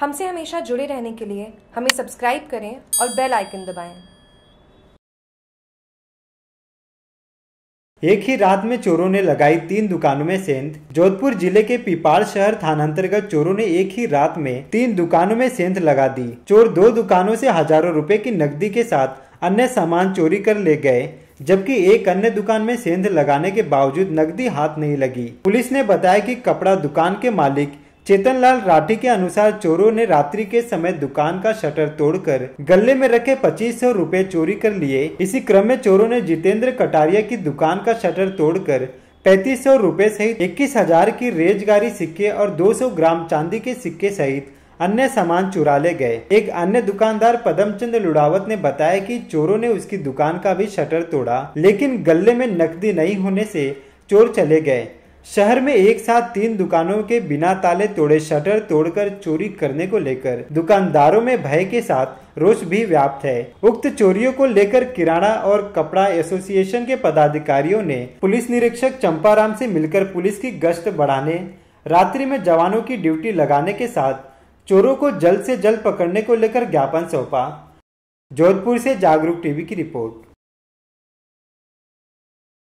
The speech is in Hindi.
हमसे हमेशा जुड़े रहने के लिए हमें सब्सक्राइब करें और बेल आइकन दबाएं। एक ही रात में चोरों ने लगाई तीन दुकानों में सेंध जोधपुर जिले के पिपाल शहर थाना अंतर्गत चोरों ने एक ही रात में तीन दुकानों में सेंध लगा दी चोर दो दुकानों से हजारों रुपए की नकदी के साथ अन्य सामान चोरी कर ले गए जबकि एक अन्य दुकान में सेंध लगाने के बावजूद नकदी हाथ नहीं लगी पुलिस ने बताया कि कपड़ा दुकान के मालिक चेतनलाल राठी के अनुसार चोरों ने रात्रि के समय दुकान का शटर तोड़कर गले में रखे पच्चीस सौ रूपए चोरी कर लिए इसी क्रम में चोरों ने जितेंद्र कटारिया की दुकान का शटर तोड़कर पैंतीस सौ रूपए सहित इक्कीस हजार की रेजगारी सिक्के और 200 ग्राम चांदी के सिक्के सहित अन्य सामान चुरा ले गए एक अन्य दुकानदार पदमचंद लुड़ावत ने बताया कि चोरों ने उसकी दुकान का भी शटर तोड़ा लेकिन गले में नकदी नहीं होने से चोर चले गए शहर में एक साथ तीन दुकानों के बिना ताले तोड़े शटर तोड़कर चोरी करने को लेकर दुकानदारों में भय के साथ रोष भी व्याप्त है उक्त चोरियों को लेकर किराना और कपड़ा एसोसिएशन के पदाधिकारियों ने पुलिस निरीक्षक चंपाराम से मिलकर पुलिस की गश्त बढ़ाने रात्रि में जवानों की ड्यूटी लगाने के साथ चोरों को जल्द से जल्द पकड़ने को लेकर ज्ञापन सौंपा जोधपुर से जागरूक टीवी की रिपोर्ट